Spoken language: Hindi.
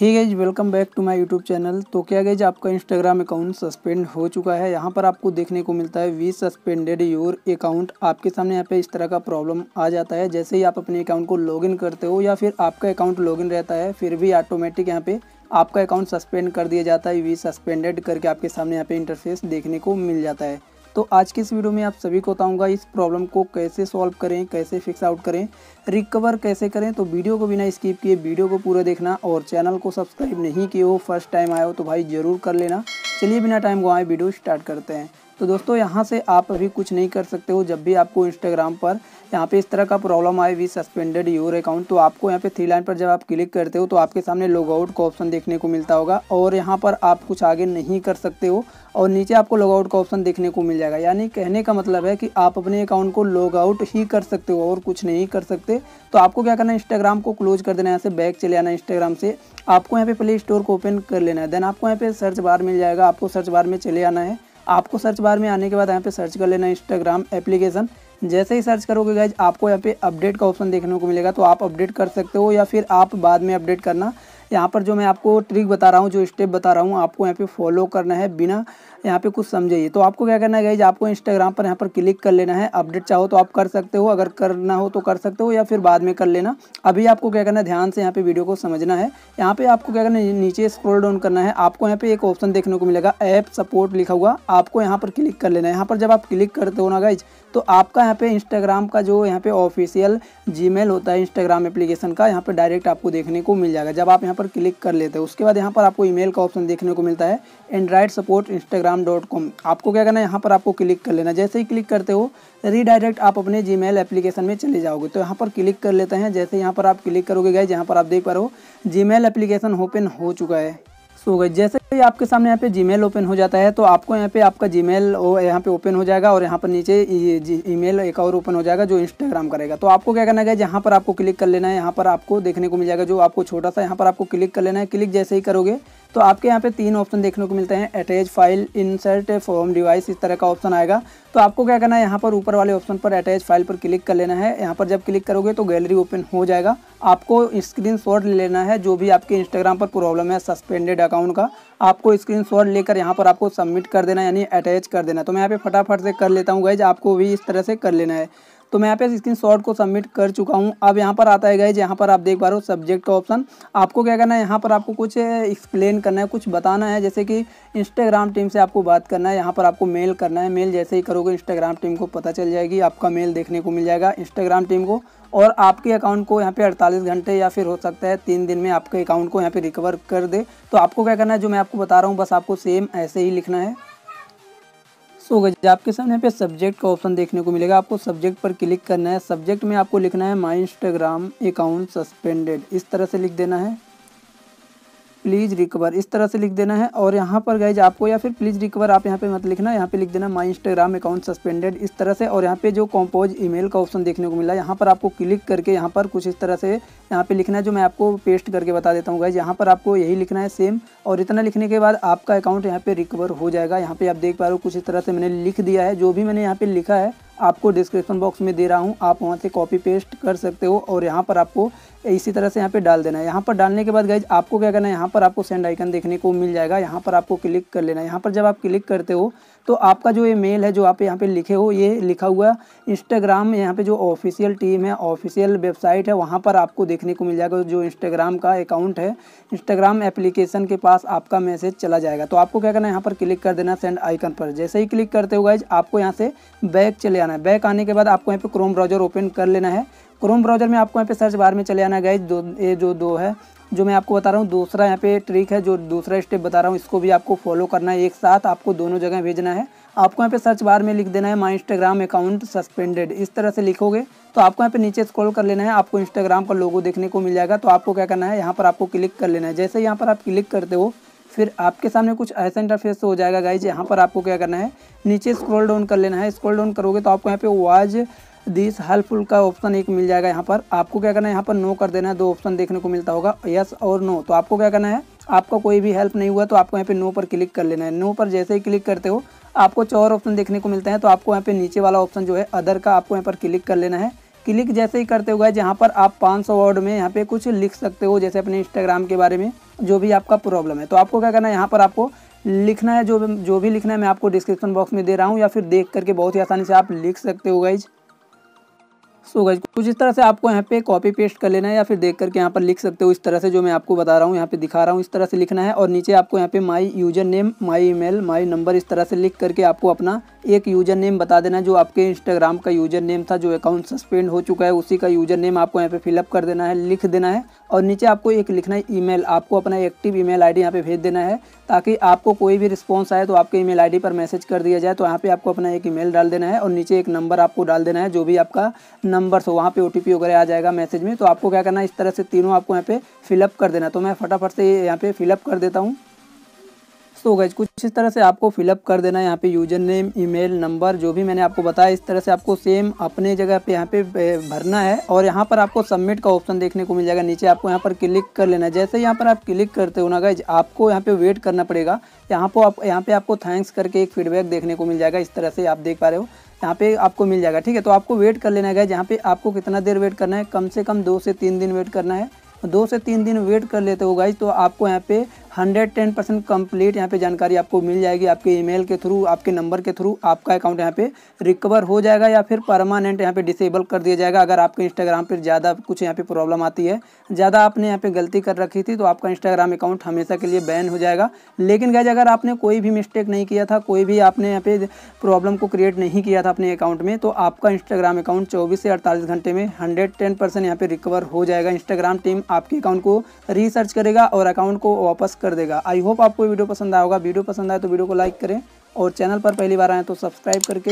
ठीक है जी welcome back to my YouTube channel तो क्या गया जी आपका इंस्टाग्राम अकाउंट सस्पेंड हो चुका है यहाँ पर आपको देखने को मिलता है वी सस्पेंडेड योर अकाउंट आपके सामने यहाँ पे इस तरह का प्रॉब्लम आ जाता है जैसे ही आप अपने अकाउंट को लॉगिन करते हो या फिर आपका अकाउंट लॉगिन रहता है फिर भी ऑटोमेटिक यहाँ पर आपका अकाउंट सस्पेंड कर दिया जाता है वी सस्पेंडेड करके आपके सामने यहाँ पर इंटरफेस देखने को मिल जाता है तो आज के इस वीडियो में आप सभी को बताऊंगा इस प्रॉब्लम को कैसे सॉल्व करें कैसे फिक्स आउट करें रिकवर कैसे करें तो वीडियो को बिना स्किप किए वीडियो को पूरा देखना और चैनल को सब्सक्राइब नहीं किए हो फर्स्ट टाइम आए हो तो भाई ज़रूर कर लेना चलिए बिना टाइम गुआएं वीडियो स्टार्ट करते हैं तो दोस्तों यहाँ से आप अभी कुछ नहीं कर सकते हो जब भी आपको इंस्टाग्राम पर यहाँ पे इस तरह का प्रॉब्लम आए वी सस्पेंडेड योर अकाउंट तो आपको यहाँ पे थ्री लाइन पर जब आप क्लिक करते हो तो आपके सामने लॉगआउट का ऑप्शन देखने को मिलता होगा और यहाँ पर आप कुछ आगे नहीं कर सकते हो और नीचे आपको लॉगआउट का ऑप्शन देखने को मिल जाएगा यानी कहने का मतलब है कि आप अपने अकाउंट को लॉगआउट ही कर सकते हो और कुछ नहीं कर सकते तो आपको क्या करना है इंस्टाग्राम को क्लोज कर देना है यहाँ से बैक चले आना इंस्टाग्राम से आपको यहाँ पे प्ले स्टोर को ओपन कर लेना है देन आपको यहाँ पे सर्च बार मिल जाएगा आपको सर्च बार में चले आना है आपको सर्च बार में आने के बाद यहाँ पे सर्च कर लेना इंस्टाग्राम एप्लीकेशन जैसे ही सर्च करोगे गाइज आपको यहाँ पे अपडेट का ऑप्शन देखने को मिलेगा तो आप अपडेट कर सकते हो या फिर आप बाद में अपडेट करना यहाँ पर जो मैं आपको ट्रिक बता रहा हूँ जो स्टेप बता रहा हूँ आपको यहाँ पे फॉलो करना है बिना यहाँ पे कुछ समझे तो आपको क्या करना है गाइज आपको इंस्टाग्राम पर यहाँ पर क्लिक कर लेना है अपडेट चाहो तो आप कर सकते हो अगर करना हो तो कर सकते हो या फिर बाद में कर लेना अभी आपको क्या करना है ध्यान से यहाँ पे वीडियो को समझना है यहाँ पे आपको क्या करना है नीचे स्क्रोल डाउन करना है आपको यहाँ पे एक ऑप्शन देखने को मिलेगा ऐप सपोर्ट लिखा हुआ आपको यहाँ पर क्लिक कर लेना है यहाँ पर जब आप क्लिक करते हो ना गाइज तो आपका यहाँ पे इंस्टाग्राम का जो यहाँ पे ऑफिशियल जीमेल होता है इंस्टाग्राम एप्लीकेशन का यहाँ पे डायरेक्ट आपको देखने को मिल जाएगा जब आप यहाँ पर क्लिक कर लेते हैं उसके बाद यहाँ पर आपको ईमेल का ऑप्शन देखने को मिलता है Android support Instagram dot com आपको क्या करना है यहाँ पर आपको क्लिक कर लेना जैसे ही क्लिक करते हो रीडायरेक्ट आप अपने जी मेल एप्लीकेशन में चले जाओगे तो यहाँ पर क्लिक कर लेते हैं जैसे यहाँ पर आप क्लिक करोगे गए जहाँ पर आप देख पा रहे हो जी मेल एप्लीकेशन ओपन हो चुका है सो गए जैसे तो ये आपके सामने यहाँ पे जीमेल ओपन हो जाता है तो आपको यहाँ पे आपका जीमेल यहाँ पे ओपन हो जाएगा और यहाँ पर नीचे ईमेल एक और ओपन हो जाएगा जो इंस्टाग्राम करेगा तो आपको क्या करना है यहाँ पर आपको क्लिक कर लेना है यहाँ पर आपको देखने को मिल जाएगा जो आपको छोटा सा यहाँ पर आपको क्लिक कर लेना है क्लिक जैसे ही करोगे तो आपके यहाँ पे तीन ऑप्शन देखने को मिलते हैं attach file insert form device इस तरह का ऑप्शन आएगा तो आपको क्या करना है यहाँ पर ऊपर वाले ऑप्शन पर अटैच फाइल पर क्लिक कर लेना है यहाँ पर जब क्लिक करोगे तो गैलरी ओपन हो जाएगा आपको स्क्रीन शॉट ले लेना है जो भी आपके इंस्टाग्राम पर प्रॉब्लम है सस्पेंडेड अकाउंट का आपको स्क्रीन शॉट लेकर यहाँ पर आपको सबमिट कर देना यानी अटैच कर देना तो मैं यहाँ पे फटाफट से कर लेता हूँ गाइज आपको भी इस तरह से कर लेना है तो मैं यहाँ पे स्क्रीन को सबमिट कर चुका हूँ अब यहाँ पर आता है गए जहाँ पर आप देख पा रहे हो सब्जेक्ट का ऑप्शन आपको क्या करना है यहाँ पर आपको कुछ एक्सप्लेन करना है कुछ बताना है जैसे कि इंस्टाग्राम टीम से आपको बात करना है यहाँ पर आपको मेल करना है मेल जैसे ही करोगे इंस्टाग्राम टीम को पता चल जाएगी आपका मेल देखने को मिल जाएगा इंस्टाग्राम टीम को और आपके अकाउंट को यहाँ पे 48 घंटे या फिर हो सकता है तीन दिन में आपके अकाउंट को यहाँ पे रिकवर कर दे तो आपको क्या करना है जो मैं आपको बता रहा हूँ बस आपको सेम ऐसे ही लिखना है सो गए आपके सामने पे सब्जेक्ट का ऑप्शन देखने को मिलेगा आपको सब्जेक्ट पर क्लिक करना है सब्जेक्ट में आपको लिखना है माई इंस्टाग्राम अकाउंट सस्पेंडेड इस तरह से लिख देना है प्लीज़ रिकवर इस तरह से लिख देना है और यहाँ पर गए आपको या फिर प्लीज़ रिकवर आप यहाँ पे मत लिखना यहाँ पे लिख देना माई इंस्टाग्राम अकाउंट सस्पेंडेड इस तरह से और यहाँ पे जो कॉम्पोज ईमेल का ऑप्शन देखने को मिला यहाँ पर आपको क्लिक करके यहाँ पर कुछ इस तरह से यहाँ पे लिखना है जो मैं आपको पेस्ट करके बता देता हूँ गाइज यहाँ पर आपको यही लिखना है सेम और इतना लिखने के बाद आपका अकाउंट यहाँ पर रिकवर हो जाएगा यहाँ पर आप देख पा रहे हो कुछ इस तरह से मैंने लिख दिया है जो भी मैंने यहाँ पर लिखा है आपको डिस्क्रिप्शन बॉक्स में दे रहा हूँ आप वहाँ से कॉपी पेस्ट कर सकते हो और यहाँ पर आपको इसी तरह से यहाँ पे डाल देना है यहाँ पर डालने के बाद गाइज आपको क्या करना है यहाँ पर आपको सेंड आइकन देखने को मिल जाएगा यहाँ पर आपको क्लिक कर लेना है यहाँ पर जब आप क्लिक करते हो तो आपका जो ये मेल है जो आप यहाँ पे लिखे हो ये लिखा हुआ इंस्टाग्राम यहाँ पे जो ऑफिशियल टीम है ऑफिशियल वेबसाइट है वहाँ पर आपको देखने को मिल जाएगा जो इंस्टाग्राम का अकाउंट है इंस्टाग्राम एप्लीकेशन के पास आपका मैसेज चला जाएगा तो आपको क्या करना है यहाँ पर क्लिक कर देना सेंड आइकन पर जैसे ही क्लिक करते हो गाइज आपको यहाँ से बैक चले आना है बैक आने के बाद आपको यहाँ पर क्रोम ब्राउजर ओपन कर लेना है क्रोम ब्राउजर में आपको यहाँ पे सर्च बार में चले आना गाइज दो ये जो दो है जो मैं आपको बता रहा हूँ दूसरा यहाँ पे ट्रिक है जो दूसरा स्टेप बता रहा हूँ इसको भी आपको फॉलो करना है एक साथ आपको दोनों जगह भेजना है आपको यहाँ पे सर्च बार में लिख देना है माई इंस्टाग्राम अकाउंट सस्पेंडेड इस तरह से लिखोगे तो आपको यहाँ पे नीचे स्क्रॉल कर लेना है आपको इंस्टाग्राम का लोगो देखने को मिल जाएगा तो आपको क्या करना है यहाँ पर आपको क्लिक कर लेना है जैसे यहाँ पर आप क्लिक करते हो फिर आपके सामने कुछ ऐसा इंटरफेस हो जाएगा गाइज यहाँ पर आपको क्या करना है नीचे स्क्रॉल डाउन कर लेना है स्क्रॉल डाउन करोगे तो आपको यहाँ पे वाज दिस हेल्पफुल का ऑप्शन एक मिल जाएगा यहाँ पर आपको क्या करना है यहाँ पर नो कर देना है दो ऑप्शन देखने को मिलता होगा यस और नो तो आपको क्या करना है आपका कोई भी हेल्प नहीं हुआ तो आपको यहाँ पे नो पर क्लिक कर लेना है नो पर जैसे ही क्लिक करते हो आपको चार ऑप्शन देखने को मिलते हैं तो आपको यहाँ पे नीचे वाला ऑप्शन जो है अदर का आपको यहाँ पर क्लिक कर लेना है क्लिक जैसे ही करते हुए जहाँ पर आप 500 सौ वर्ड में यहाँ पे कुछ लिख सकते हो जैसे अपने इंस्टाग्राम के बारे में जो भी आपका प्रॉब्लम है तो आपको क्या करना है यहाँ पर आपको लिखना है जो जो भी लिखना है मैं आपको डिस्क्रिप्शन बॉक्स में दे रहा हूँ या फिर देख करके बहुत ही आसानी से आप लिख सकते हो गाइज सो गई कुछ इस तरह से आपको यहाँ पे कॉपी पेस्ट कर लेना है या फिर देख करके यहाँ पर लिख सकते हो इस तरह से जो मैं आपको बता रहा हूँ यहाँ पे दिखा रहा हूँ इस तरह से लिखना है और नीचे आपको यहाँ पे my user name my email my number इस तरह से लिख करके आपको अपना एक यूजर नेम बता देना जो आपके इंस्टाग्राम का यूजर नेम था जो अकाउंट सस्पेंड हो चुका है उसी का यूजर नेम आपको यहाँ पे फिलअप कर देना है लिख देना है और नीचे आपको एक लिखना है ईमेल आपको अपना एक्टिव ईमेल आईडी यहाँ पे भेज देना है ताकि आपको कोई भी रिस्पॉन्स आए तो आपके ईमेल आईडी पर मैसेज कर दिया जाए तो यहाँ पे आपको अपना एक ईमेल डाल देना है और नीचे एक नंबर आपको डाल देना है जो भी आपका नंबर नंबर हो वहाँ पे ओ वगैरह आ जाएगा मैसेज में तो आपको क्या करना है इस तरह से तीनों आपको यहाँ पे फिलअप कर देना तो मैं फटाफट से यहाँ पे फिलअप कर देता हूँ सो गैज कुछ इस तरह से आपको फिलअप कर देना है यहाँ पे यूजर नेम ईमेल नंबर जो भी मैंने आपको बताया इस तरह से आपको सेम अपने जगह पे यहाँ पे भरना है और यहाँ पर आपको सबमिट का ऑप्शन देखने को मिल जाएगा नीचे आपको यहाँ पर क्लिक कर लेना है जैसे यहाँ पर आप क्लिक करते हो ना गैज आपको यहाँ पे वेट करना पड़ेगा यहाँ पर आप यहाँ पर आपको थैंक्स करके एक फीडबैक देखने को मिल जाएगा इस तरह से आप देख पा रहे हो यहाँ पे आपको मिल जाएगा ठीक है तो आपको वेट कर लेना है यहाँ पे आपको कितना देर वेट करना है कम से कम दो से तीन दिन वेट करना है दो से तीन दिन वेट कर लेते हो गाइज तो आपको यहाँ पे हंड्रेड टेन परसेंट कम्प्लीट यहाँ पे जानकारी आपको मिल जाएगी आपके ईमेल के थ्रू आपके नंबर के थ्रू आपका अकाउंट यहाँ पे रिकवर हो जाएगा या फिर परमानेंट यहाँ पे डिसेबल कर दिया जाएगा अगर आपके इंस्टाग्राम पर ज़्यादा कुछ यहाँ पे प्रॉब्लम आती है ज़्यादा आपने यहाँ पे गलती कर रखी थी तो आपका इंस्टाग्राम अकाउंट हमेशा के लिए बैन हो जाएगा लेकिन गैज अगर आपने कोई भी मिस्टेक नहीं किया था कोई भी आपने यहाँ पे प्रॉब्लम को क्रिएट नहीं किया था अपने अकाउंट में तो आपका इंस्टाग्राम अकाउंट चौबीस से अड़तालीस घंटे में हंड्रेड टेन परसेंट यहाँ पर रिकवर हो जाएगा इंस्टाग्राम टीम आपके अकाउंट को रिसर्च करेगा और अकाउंट को वापस कर देगा आई होप आपको वीडियो पसंद आया होगा वीडियो पसंद आए तो वीडियो को लाइक करें और चैनल पर पहली बार आए तो सब्सक्राइब करके